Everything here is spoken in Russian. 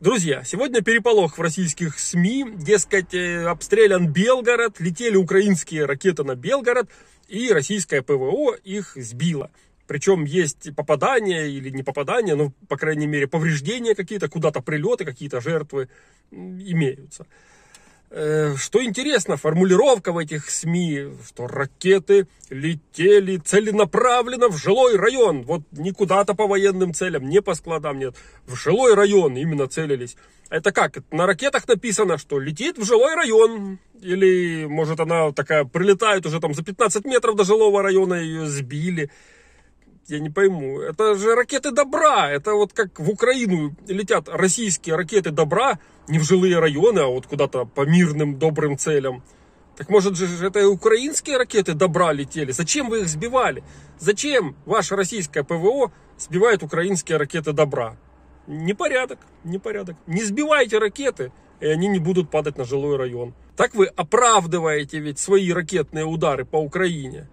Друзья, сегодня переполох в российских СМИ, дескать, э, обстрелян Белгород, летели украинские ракеты на Белгород, и российское ПВО их сбило. Причем есть попадания или не попадания, но, по крайней мере, повреждения какие-то, куда-то прилеты, какие-то жертвы имеются. Э, что интересно, формулировка в этих СМИ, что ракеты летели целенаправленно в жилой район. Вот не куда-то по военным целям, не по складам, нет. В жилой район именно целились. Это как? На ракетах написано, что летит в жилой район. Или, может, она такая прилетает уже там за 15 метров до жилого района, ее сбили я не пойму. Это же ракеты добра. Это вот как в Украину летят российские ракеты добра не в жилые районы, а вот куда-то по мирным добрым целям. Так может же это и украинские ракеты добра летели? Зачем вы их сбивали? Зачем ваше российское ПВО сбивает украинские ракеты добра? Непорядок, непорядок. Не сбивайте ракеты, и они не будут падать на жилой район. Так вы оправдываете ведь свои ракетные удары по Украине.